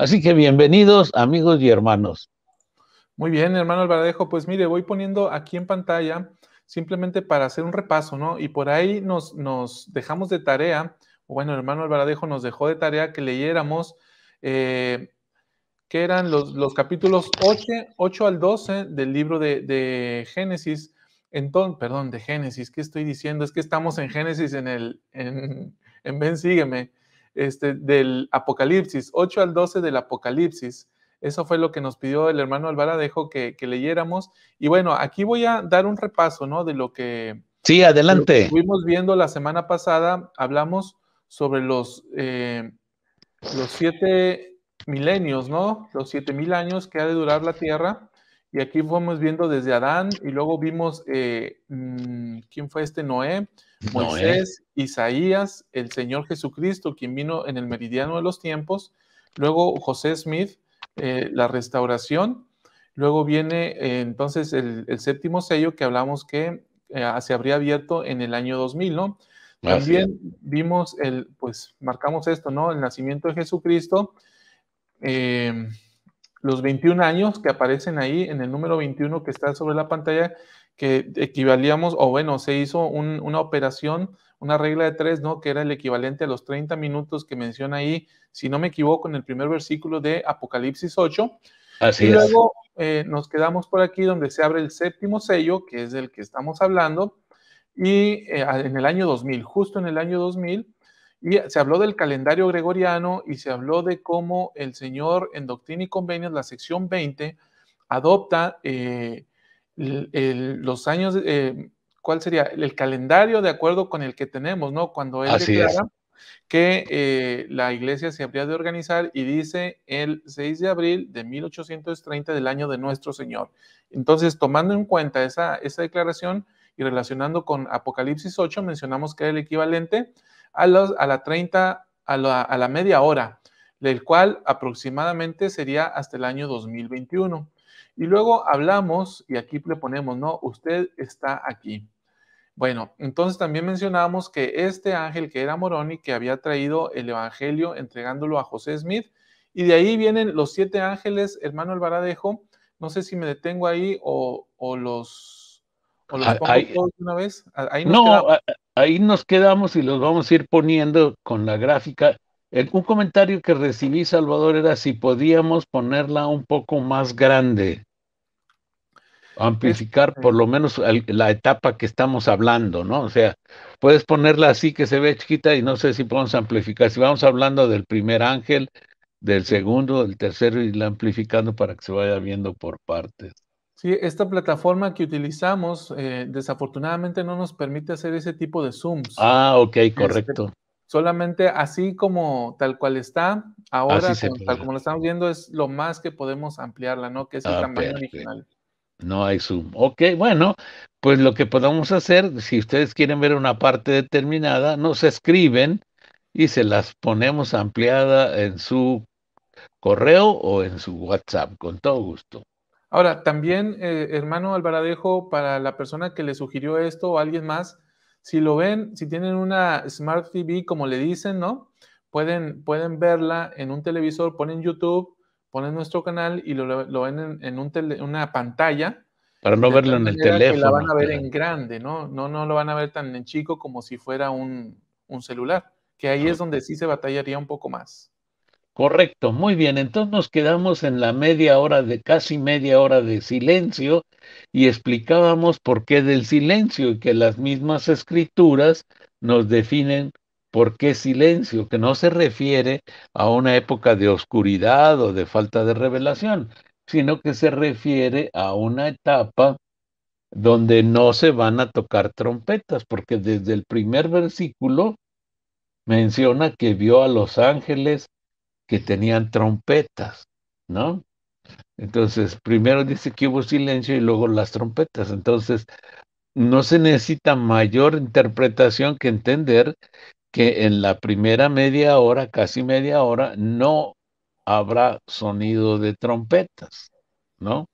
Así que bienvenidos amigos y hermanos. Muy bien, hermano Alvaradejo, pues mire, voy poniendo aquí en pantalla simplemente para hacer un repaso, ¿no? Y por ahí nos, nos dejamos de tarea, bueno, hermano Alvaradejo nos dejó de tarea que leyéramos, eh, que eran los, capítulos 8, al 12 del libro de, Génesis, entonces, perdón, de Génesis, ¿qué estoy diciendo? Es que estamos en Génesis en el, en, en Ven, sígueme este, del Apocalipsis, 8 al 12 del Apocalipsis. Eso fue lo que nos pidió el hermano Alvaradejo que, que leyéramos. Y bueno, aquí voy a dar un repaso, ¿no? De lo que... Sí, adelante. viendo la semana pasada, hablamos sobre los, eh, los siete milenios, ¿no? Los siete mil años que ha de durar la Tierra. Y aquí fuimos viendo desde Adán y luego vimos, eh, mm, ¿quién fue este Noé? ¿eh? Moisés, Isaías, el Señor Jesucristo, quien vino en el meridiano de los tiempos, luego José Smith, eh, la restauración, luego viene eh, entonces el, séptimo sello que hablamos que ah, se habría abierto en el año 2000, ¿no? También vimos el, pues marcamos esto, ¿no? El nacimiento de Jesucristo, em, los 21 años que aparecen ahí en el número 21 que está sobre la pantalla, que equivalíamos, o bueno, se hizo una operación, una regla de tres, ¿no? Que era el equivalente a los 30 minutos que menciona ahí, si no me equivoco, en el primer versículo de Apocalipsis 8. Así y luego eh, nos quedamos por aquí donde se abre el séptimo sello, que es del que estamos hablando, y eh, en el año 2000, justo en el año 2000, y se habló del calendario gregoriano y se habló de cómo el Señor en Doctrina y Convenios, la sección 20, adopta eh, los años, eh, ¿cuál sería? El calendario de acuerdo con el que tenemos, ¿no? Cuando él declara es. que eh, la iglesia se habría de organizar y dice el 6 de abril de 1830 del año de nuestro Señor. Entonces, tomando en cuenta esa, esa declaración y relacionando con Apocalipsis 8, mencionamos que era el equivalente a, los, a la 30, a la, a la media hora, del cual aproximadamente sería hasta el año 2021. Y luego hablamos y aquí le ponemos, no, usted está aquí. Bueno, entonces también mencionamos que este ángel que era Moroni, que había traído el Evangelio entregándolo a José Smith, y de ahí vienen los siete ángeles, hermano Alvaradejo, No sé si me detengo ahí o, o los, ah, pongo ahí, una vez. Ah, no, ahí nos quedamos y los vamos a ir poniendo con la gráfica un comentario que recibí, Salvador, era si podíamos ponerla un poco más grande, amplificar por lo menos la etapa que estamos hablando, ¿no? O sea, puedes ponerla así que se ve chiquita y no sé si podemos amplificar. Si vamos hablando del primer ángel, del segundo, del tercero y la amplificando para que se vaya viendo por partes. Sí, esta plataforma que utilizamos eh, desafortunadamente no nos permite hacer ese tipo de zooms. Ah, ok, este, correcto. Solamente así como tal cual está, ahora tal como lo estamos viendo, es lo más que podemos ampliarla, ¿no? Que es el ah, tamaño original. No hay zoom. Ok, bueno, pues lo que podemos hacer, si ustedes quieren ver una parte determinada, nos escriben y se las ponemos ampliada en su correo o en su WhatsApp, con todo gusto. Ahora, también, eh, hermano Alvaradejo, para la persona que le sugirió esto o alguien más, si lo ven, si tienen una Smart TV, como le dicen, ¿no? Pueden, pueden verla en un televisor, ponen YouTube, ponen nuestro canal y lo, ven en, un una pantalla. Para no verlo en el teléfono. la van a ver en grande, ¿no? No, no lo van a ver tan en chico como si fuera un, un celular, que ahí es donde sí se batallaría un poco más. Correcto, muy bien. Entonces nos quedamos en la media hora de casi media hora de silencio y explicábamos por qué del silencio y que las mismas escrituras nos definen por qué silencio, que no se refiere a una época de oscuridad o de falta de revelación, sino que se refiere a una etapa donde no se van a tocar trompetas, porque desde el primer versículo menciona que vio a los ángeles que tenían trompetas, ¿no? Entonces, primero dice que hubo silencio y luego las trompetas. Entonces, no se necesita mayor interpretación que entender que en la primera media hora, casi media hora, no habrá sonido de trompetas, ¿no?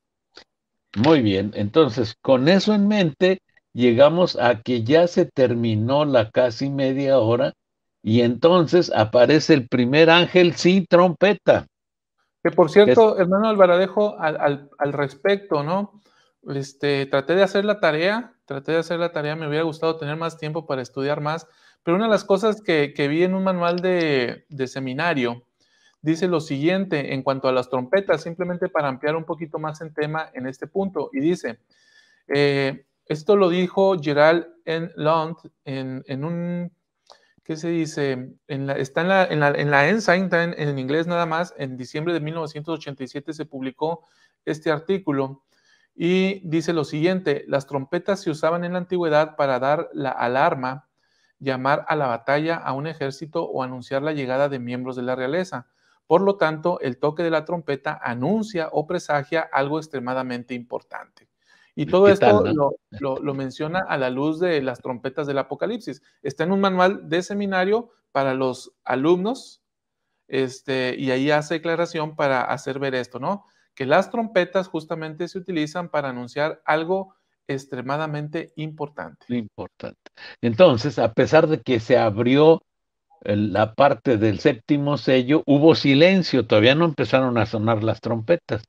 Muy bien, entonces con eso en mente llegamos a que ya se terminó la casi media hora y entonces aparece el primer ángel sin trompeta. Que por cierto, hermano Alvaradejo, al, respecto, ¿no? Este, traté de hacer la tarea, traté de hacer la tarea, me hubiera gustado tener más tiempo para estudiar más, pero una de las cosas que, vi en un manual de, seminario dice lo siguiente en cuanto a las trompetas, simplemente para ampliar un poquito más el tema en este punto, y dice, eh, esto lo dijo Gerald N. Lund en, un ¿qué se dice? En está en la, en la, Ensign, en, inglés nada más, en diciembre de 1987 se publicó este artículo y dice lo siguiente, las trompetas se usaban en la antigüedad para dar la alarma, llamar a la batalla a un ejército o anunciar la llegada de miembros de la realeza. Por lo tanto, el toque de la trompeta anuncia o presagia algo extremadamente importante. Y todo esto lo, menciona a la luz de las trompetas del Apocalipsis. Está en un manual de seminario para los alumnos, este, y ahí hace aclaración para hacer ver esto, ¿no? Que las trompetas justamente se utilizan para anunciar algo extremadamente importante. Importante. Entonces, a pesar de que se abrió la parte del séptimo sello, hubo silencio, todavía no empezaron a sonar las trompetas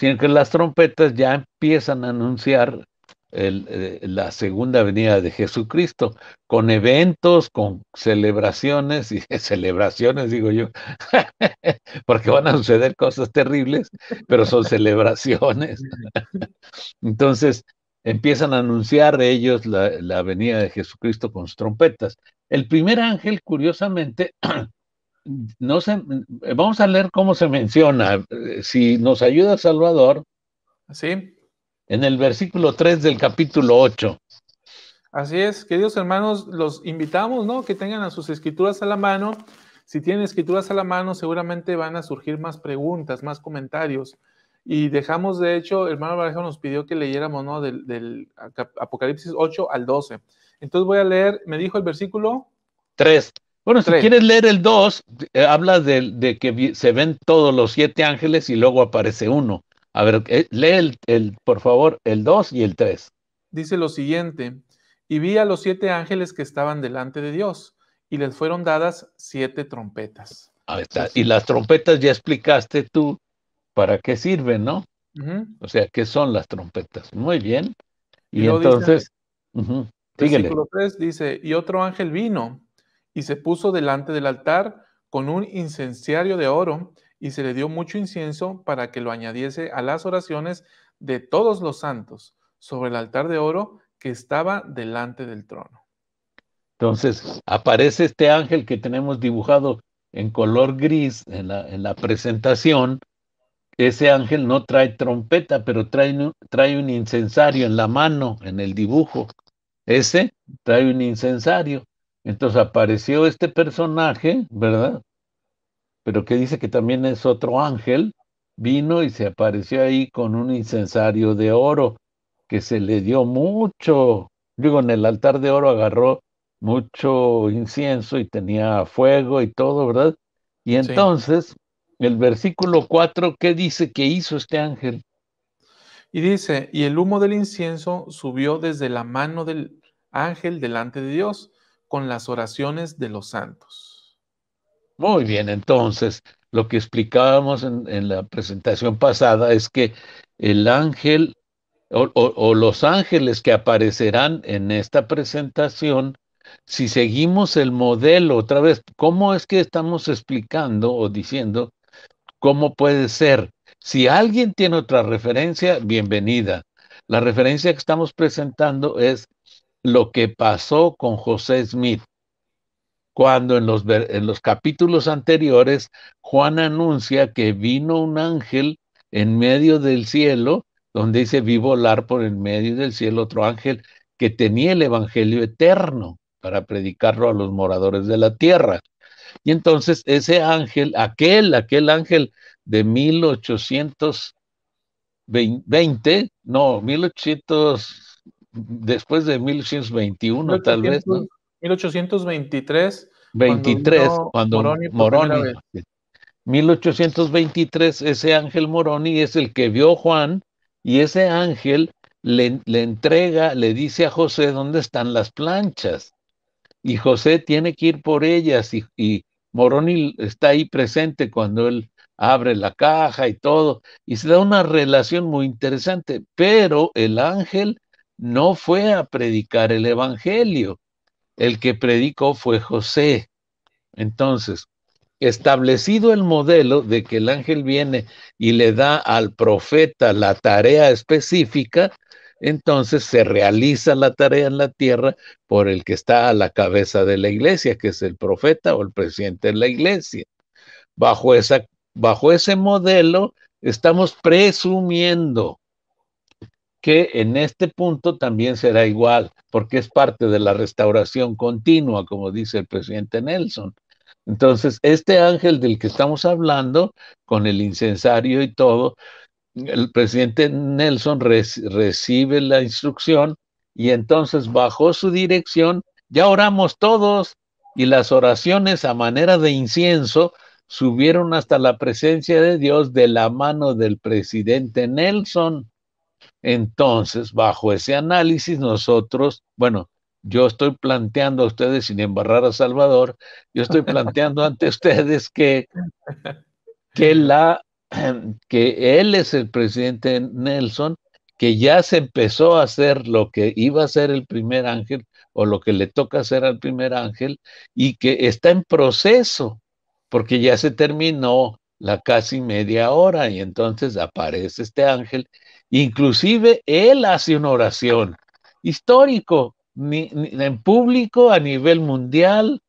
sino que las trompetas ya empiezan a anunciar eh, la segunda venida de Jesucristo, con eventos, con celebraciones, y celebraciones digo yo, porque van a suceder cosas terribles, pero son celebraciones. Entonces, empiezan a anunciar ellos la, la venida de Jesucristo con sus trompetas. El primer ángel, curiosamente, no sé. vamos a leer cómo se menciona. Si nos ayuda Salvador. Sí. En el versículo 3 del capítulo 8. Así es, queridos hermanos, los invitamos, ¿no? Que tengan a sus escrituras a la mano. Si tienen escrituras a la mano, seguramente van a surgir más preguntas, más comentarios. Y dejamos, de hecho, hermano Barajo nos pidió que leyéramos, ¿no? Del, del Apocalipsis 8 al 12. Entonces voy a leer, me dijo el versículo. 3. Bueno, si quieres leer el 2, eh, habla de, que se ven todos los siete ángeles y luego aparece uno. A ver, eh, lee el, por favor, el 2 y el 3. Dice lo siguiente, y vi a los siete ángeles que estaban delante de Dios, y les fueron dadas siete trompetas. Ahí está. Y las trompetas ya explicaste tú para qué sirven, ¿no? O sea, ¿qué son las trompetas? Muy bien. Y, entonces, dice, 3 dice, y otro ángel vino y se puso delante del altar con un incenciario de oro y se le dio mucho incienso para que lo añadiese a las oraciones de todos los santos sobre el altar de oro que estaba delante del trono. Entonces aparece este ángel que tenemos dibujado en color gris en la, en la presentación. Ese ángel no trae trompeta, pero trae, trae un incensario en la mano, en el dibujo. Ese trae un incensario. Entonces apareció este personaje, ¿verdad? Pero que dice que también es otro ángel, vino y se apareció ahí con un incensario de oro que se le dio mucho, digo, en el altar de oro agarró mucho incienso y tenía fuego y todo, ¿verdad? Y entonces, el versículo 4, ¿qué dice que hizo este ángel? Y dice, y el humo del incienso subió desde la mano del ángel delante de Dios con las oraciones de los santos. Muy bien, entonces, lo que explicábamos en, la presentación pasada es que el ángel o, o, los ángeles que aparecerán en esta presentación, si seguimos el modelo otra vez, ¿cómo es que estamos explicando o diciendo cómo puede ser? Si alguien tiene otra referencia, bienvenida. La referencia que estamos presentando es lo que pasó con José Smith, cuando en los, en los capítulos anteriores Juan anuncia que vino un ángel en medio del cielo, donde dice, vi volar por el medio del cielo otro ángel que tenía el Evangelio eterno para predicarlo a los moradores de la tierra. Y entonces ese ángel, aquel, aquel ángel de 1820, no, 1800 después de 1821 tal vez, 1823. 23, cuando, Moroni. 1823, ese ángel Moroni es el que vio Juan y ese ángel le, entrega, le dice a José dónde están las planchas y José tiene que ir por ellas y Moroni está ahí presente cuando él abre la caja y todo, y se da una relación muy interesante, pero el ángel no fue a predicar el Evangelio. El que predicó fue José. Entonces, establecido el modelo de que el ángel viene y le da al profeta la tarea específica, entonces se realiza la tarea en la tierra por el que está a la cabeza de la iglesia, que es el profeta o el presidente de la iglesia. Bajo, esa, bajo ese modelo estamos presumiendo que en este punto también será igual, porque es parte de la restauración continua, como dice el presidente Nelson. Entonces, este ángel del que estamos hablando, con el incensario y todo, el presidente Nelson recibe la instrucción y entonces bajo su dirección ya oramos todos y las oraciones a manera de incienso subieron hasta la presencia de Dios de la mano del presidente Nelson. Entonces, bajo ese análisis, nosotros, bueno, yo estoy planteando a ustedes, sin embarrar a Salvador, yo estoy planteando ante ustedes que, que, la, que él es el presidente Nelson, que ya se empezó a hacer lo que iba a ser el primer ángel o lo que le toca hacer al primer ángel y que está en proceso, porque ya se terminó la casi media hora y entonces aparece este ángel Inclusive él hace una oración histórico, en público, a nivel mundial.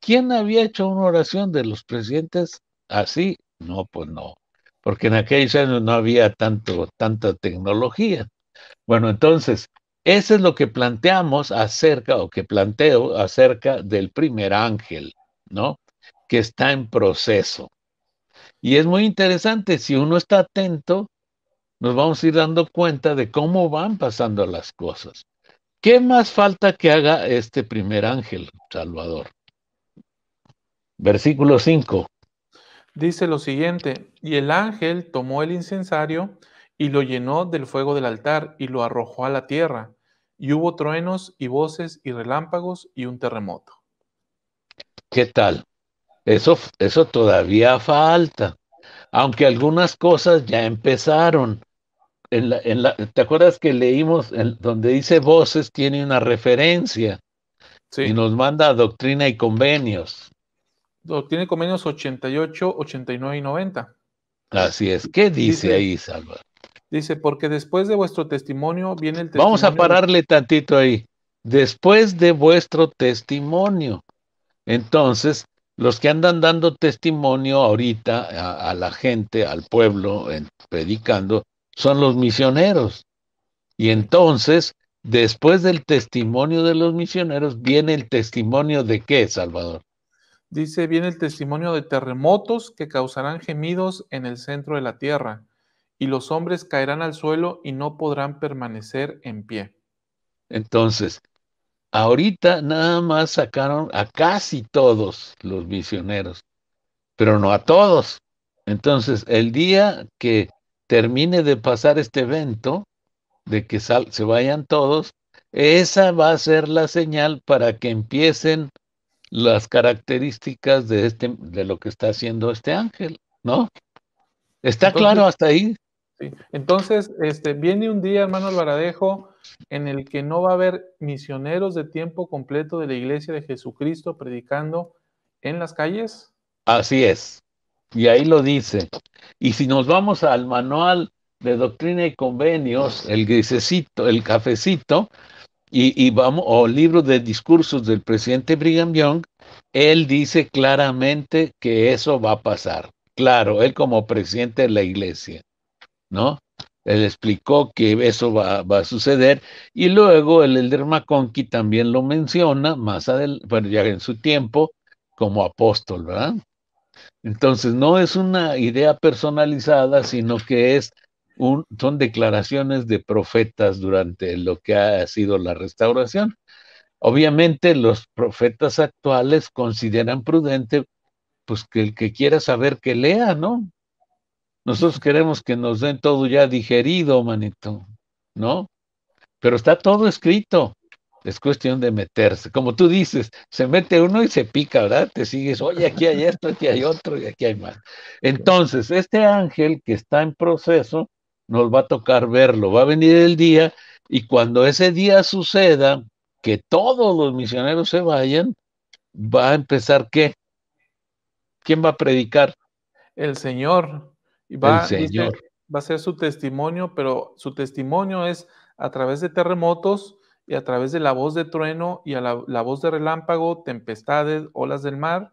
¿Quién había hecho una oración de los presidentes así? No, pues no, porque en aquellos años no había tanto, tanta tecnología. Bueno, entonces, eso es lo que planteamos acerca, o que planteo acerca del primer ángel, ¿no? Que está en proceso. Y es muy interesante, si uno está atento, nos vamos a ir dando cuenta de cómo van pasando las cosas. ¿Qué más falta que haga este primer ángel, Salvador? Versículo 5. Dice lo siguiente, y el ángel tomó el incensario y lo llenó del fuego del altar y lo arrojó a la tierra, y hubo truenos y voces y relámpagos y un terremoto. ¿Qué tal? Eso, eso todavía falta, aunque algunas cosas ya empezaron. ¿te acuerdas que leímos donde dice voces tiene una referencia? Sí. Y nos manda doctrina y convenios. Doctrina y convenios 88, 89 y 90. Así es. ¿Qué dice, ahí, salva Dice, porque después de vuestro testimonio viene el testimonio. Vamos a pararle tantito ahí. Después de vuestro testimonio. Entonces, los que andan dando testimonio ahorita a, la gente, al pueblo, predicando, son los misioneros. Y entonces, después del testimonio de los misioneros, viene el testimonio de qué, Salvador. Dice, viene el testimonio de terremotos que causarán gemidos en el centro de la tierra, y los hombres caerán al suelo y no podrán permanecer en pie. Entonces, ahorita nada más sacaron a casi todos los misioneros, pero no a todos. Entonces, el día que termine de pasar este evento, de que sal, se vayan todos, esa va a ser la señal para que empiecen las características de, este, de lo que está haciendo este ángel, ¿no? ¿Está claro hasta ahí? Sí. Entonces, este, viene un día, hermano Alvaradejo en el que no va a haber misioneros de tiempo completo de la iglesia de Jesucristo predicando en las calles. Así es y ahí lo dice. Y si nos vamos al manual de doctrina y convenios, el grisecito, el cafecito, y, vamos, o libro de discursos del presidente Brigham Young, él dice claramente que eso va a pasar. Claro, él como presidente de la iglesia, ¿no? Él explicó que eso va, a suceder y luego el elder McConkie también lo menciona más adelante, bueno, ya en su tiempo como apóstol, ¿verdad? Entonces, no es una idea personalizada, sino que es un, son declaraciones de profetas durante lo que ha sido la restauración. Obviamente los profetas actuales consideran prudente pues que el que quiera saber que lea, ¿no? Nosotros queremos que nos den todo ya digerido, manito, ¿no? Pero está todo escrito es cuestión de meterse. Como tú dices, se mete uno y se pica, ¿verdad? Te sigues, oye, aquí hay esto, aquí hay otro y aquí hay más. Entonces, este ángel que está en proceso, nos va a tocar verlo. Va a venir el día y cuando ese día suceda, que todos los misioneros se vayan, va a empezar qué? ¿Quién va a predicar? El Señor. el Señor. va a ser su testimonio, pero su testimonio es a través de terremotos, y a través de la voz de trueno y a la, voz de relámpago, tempestades, olas del mar.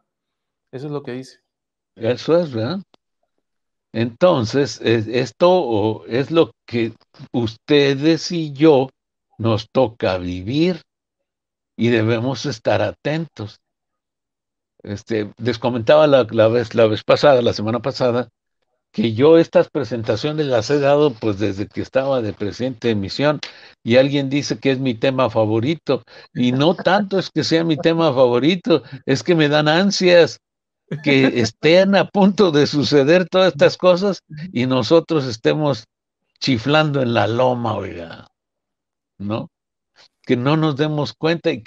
Eso es lo que dice. Eso es, ¿verdad? Entonces, esto es lo que ustedes y yo nos toca vivir y debemos estar atentos. Este, les comentaba la, la, vez, la vez pasada, la semana pasada, que yo estas presentaciones las he dado pues desde que estaba de presidente de misión y alguien dice que es mi tema favorito y no tanto es que sea mi tema favorito, es que me dan ansias que estén a punto de suceder todas estas cosas y nosotros estemos chiflando en la loma, oiga, ¿no? Que no nos demos cuenta y,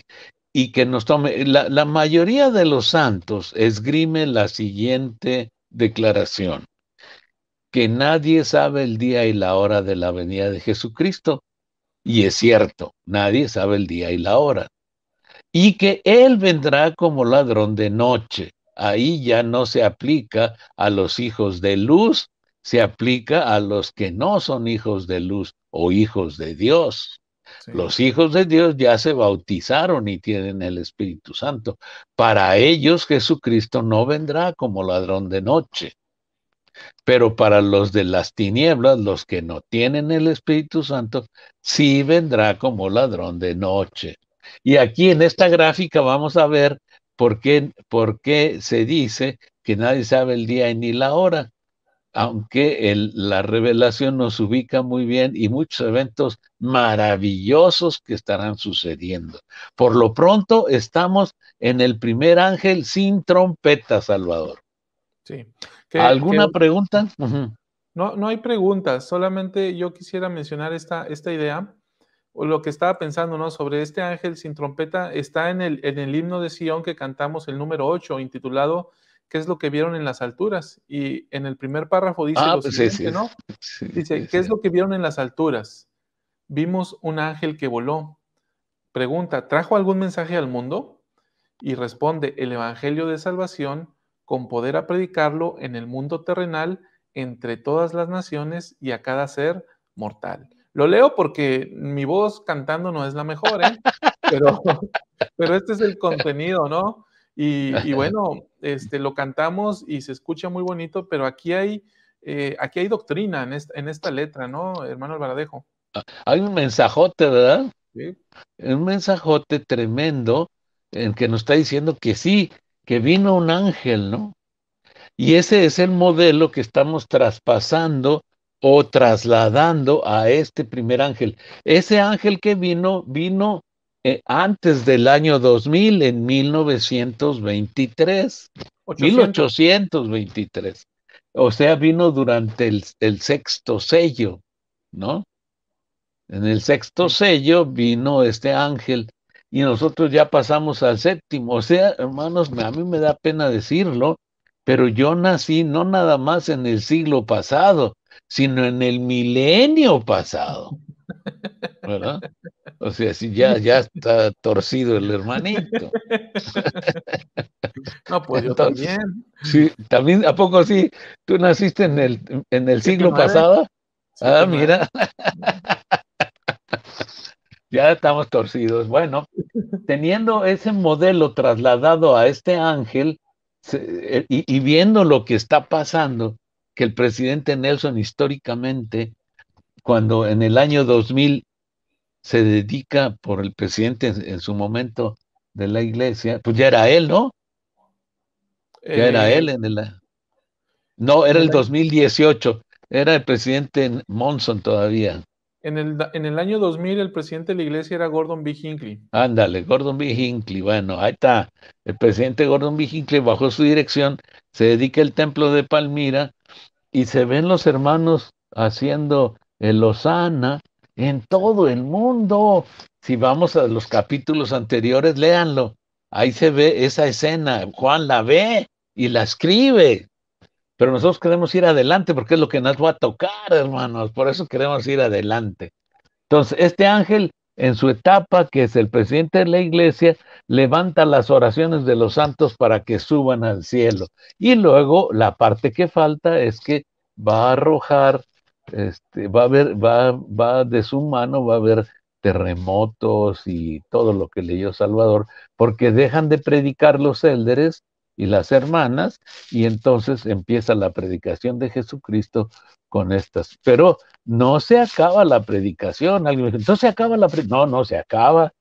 que nos tome. la mayoría de los santos esgrime la siguiente declaración que nadie sabe el día y la hora de la venida de Jesucristo. Y es cierto, nadie sabe el día y la hora. Y que Él vendrá como ladrón de noche. Ahí ya no se aplica a los hijos de luz, se aplica a los que no son hijos de luz o hijos de Dios. Los hijos de Dios ya se bautizaron y tienen el Espíritu Santo. Para ellos Jesucristo no vendrá como ladrón de noche. Pero para los de las tinieblas, los que no tienen el Espíritu Santo, sí vendrá como ladrón de noche. Y aquí en esta gráfica vamos a ver por qué, por qué se dice que nadie sabe el día ni la hora, aunque la revelación nos ubica muy bien y muchos eventos maravillosos que estarán sucediendo. Por lo pronto estamos en el primer ángel sin trompeta, Salvador. Sí, ¿Alguna pregunta? No, no hay preguntas, solamente yo quisiera mencionar esta, esta idea, o lo que estaba pensando, ¿no? Sobre este ángel sin trompeta, está en el, en el himno de Sion que cantamos, el número 8, intitulado ¿Qué es lo que vieron en las alturas? Y en el primer párrafo dice ah, pues ¿no? dice, ¿qué es lo que vieron en las alturas? Vimos un ángel que voló. Pregunta, ¿trajo algún mensaje al mundo? Y responde, el Evangelio de Salvación con poder a predicarlo en el mundo terrenal entre todas las naciones y a cada ser mortal. Lo leo porque mi voz cantando no es la mejor, ¿eh? pero, este es el contenido, ¿no? Y, bueno, este, lo cantamos y se escucha muy bonito, pero aquí hay, eh, aquí hay doctrina en esta, letra, ¿no, hermano Alvaradejo? Ah, hay un mensajote, ¿verdad? Sí. Un mensajote tremendo en que nos está diciendo que sí, que vino un ángel, ¿no? Y ese es el modelo que estamos traspasando o trasladando a este primer ángel. Ese ángel que vino, vino eh, antes del año 2000, en 1923, 1823. O sea, vino durante el sexto sello, ¿no? En el sexto sello vino este ángel y nosotros ya pasamos al séptimo. O sea, hermanos, a mí me da pena decirlo, pero yo nací no nada más en el siglo pasado, sino en el milenio pasado. ¿Verdad? O sea, si ya, ya está torcido el hermanito. No, pues yo también. Sí, también, ¿a poco sí? ¿Tú naciste en el, en el siglo pasado? ah, mira. ya estamos torcidos. Bueno, teniendo ese modelo trasladado a este ángel eh, y, viendo lo que está pasando, que el presidente Nelson históricamente, cuando en el año 2000 se dedica por el presidente en, su momento de la iglesia, pues ya era él, ¿no? era eh, él en el... No, era el 2018, era el presidente Monson todavía. En el, en el año 2000 el presidente de la iglesia era Gordon B. Hinckley. Ándale, Gordon B. Hinckley. Bueno, ahí está. El presidente Gordon B. Hinckley bajo su dirección se dedica al templo de Palmira y se ven los hermanos haciendo el Osana en todo el mundo. Si vamos a los capítulos anteriores, léanlo. Ahí se ve esa escena. Juan la ve y la escribe pero nosotros queremos ir adelante porque es lo que nos va a tocar, hermanos, por eso queremos ir adelante. Entonces, este ángel, en su etapa, que es el presidente de la iglesia, levanta las oraciones de los santos para que suban al cielo. Y luego, la parte que falta es que va a arrojar, este, va a haber, va, va de su mano, va a haber terremotos y todo lo que leyó Salvador, porque dejan de predicar los élderes y las hermanas, y entonces empieza la predicación de Jesucristo con estas. Pero no se acaba la predicación. Alguien dice, no se acaba la predicación. No, no se acaba.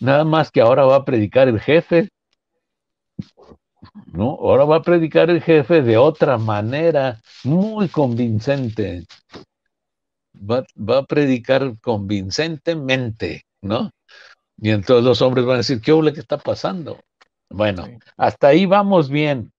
Nada más que ahora va a predicar el jefe. ¿No? Ahora va a predicar el jefe de otra manera muy convincente. Va, a predicar convincentemente, ¿no? Y entonces los hombres van a decir, ¿qué huele que está pasando? Bueno, hasta ahí vamos bien.